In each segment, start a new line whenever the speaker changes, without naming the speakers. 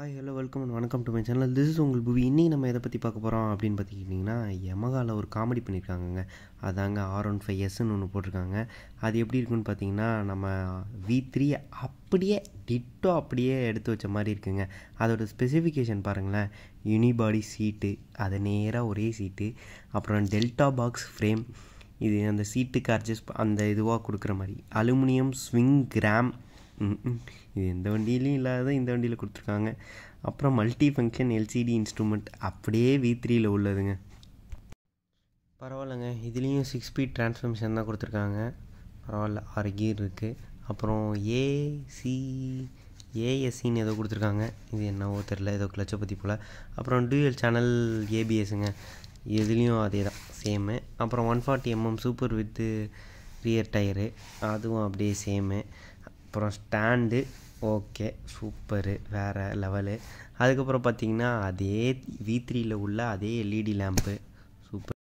hi hello welcome and வணக்கம் to my channel this is உங்கள் புவி இன்றைக்கி நம்ம எதை பற்றி பார்க்க போகிறோம் அப்படின்னு பார்த்துக்கிட்டிங்கன்னா எமகாவில் ஒரு காமெடி பண்ணியிருக்காங்கங்க அதாங்க ஆர் ஒன் ஃபைவ் எஸ்ன்னு ஒன்று போட்டிருக்காங்க அது எப்படி இருக்குன்னு பார்த்தீங்கன்னா நம்ம வி த்ரீ அப்படியே டிட்டோ அப்படியே எடுத்து வச்ச மாதிரி இருக்குங்க அதோட ஸ்பெசிஃபிகேஷன் பாருங்களேன் யூனிபாடி சீட்டு அது நேராக ஒரே சீட்டு அப்புறம் டெல்டா பாக்ஸ் ஃப்ரேம் இது அந்த சீட்டுக்கு அட்ஜஸ்ட் அந்த இதுவாக கொடுக்குற மாதிரி அலுமினியம் ஸ்விங் கிராம் இது எந்த வண்டியிலையும் இல்லாத இந்த வண்டியில் கொடுத்துருக்காங்க அப்புறம் மல்டி ஃபங்க்ஷன் எல்சிடி இன்ஸ்ட்ருமெண்ட் அப்படியே வி த்ரீயில் உள்ளதுங்க பரவாயில்லைங்க இதுலேயும் சிக்ஸ் ஸ்பீட் ட்ரான்ஸ்ஃபர்மேஷன் தான் கொடுத்துருக்காங்க பரவாயில்ல ஆறு கீர் இருக்குது அப்புறம் ஏசி ஏஎஸ்சின்னு ஏதோ கொடுத்துருக்காங்க இது என்னவோ தெரில ஏதோ கிளச்சை பற்றி போல் அப்புறம் டூயல் சேனல் ஏபிஎஸ்ஸுங்க எதுலேயும் அதே தான் சேமு அப்புறம் one forty mm super with rear tyre அதுவும் அப்படியே சேமு அப்புறம் ஸ்டாண்டு ஓகே சூப்பரு வேறு லெவலு அதுக்கப்புறம் பார்த்தீங்கன்னா அதே வி த்ரீயில் உள்ள அதே எல்இடி லேம்ப்பு e சூப்பர்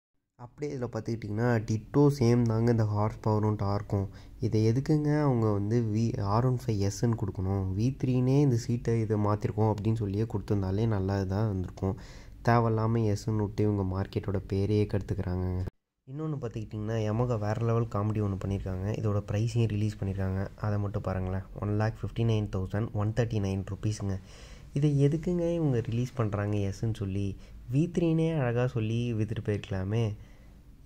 அப்படியே இதில் பார்த்துக்கிட்டிங்கன்னா டிட்டோ சேம் தாங்க இந்த ஹார்ஸ் பவரும் டார்க்கும் இதை எதுக்குங்க அவங்க வந்து வி ஆர் ஒன் ஃபைவ் எஸ்ன்னு கொடுக்கணும் வி த்ரீனே இந்த சீட்டை இதை மாற்றிருக்கோம் அப்படின்னு சொல்லியே கொடுத்துருந்தாலே நல்லா தான் இருந்திருக்கும் தேவையில்லாமல் எஸ்ன்னு விட்டு இவங்க மார்க்கெட்டோட பேரையே கற்றுக்குறாங்க இன்னொன்று பார்த்துக்கிட்டிங்கன்னா யமகா வேறு லெவல் காமெடி ஒன்று பண்ணியிருக்காங்க இதோட ப்ரைஸையும் ரிலீஸ் பண்ணியிருக்காங்க அதை மட்டும் பாருங்களேன் one lakh fifty nine thousand one thirty nine ருபீஸுங்க இதை எதுக்குங்க இவங்க ரிலீஸ் பண்ணுறாங்க எஸ்ன்னு சொல்லி வி த்ரீனே அழகாக சொல்லி விற்றுட்டு போயிருக்கலாமே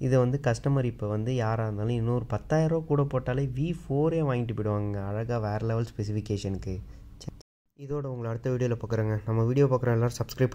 இதை வந்து கஸ்டமர் இப்போ வந்து யாராக இருந்தாலும் இன்னொரு பத்தாயிரரூவா கூட போட்டாலே வி ஃபோரே வாங்கிட்டு போயிடுவாங்க அழகாக வேறு லெவல் ஸ்பெசிஃபிகேஷனுக்கு இதோட உங்களை அடுத்த வீடியோவில் பார்க்குறேங்க நம்ம வீடியோ பார்க்குற எல்லோரும் சப்ஸ்கிரைப்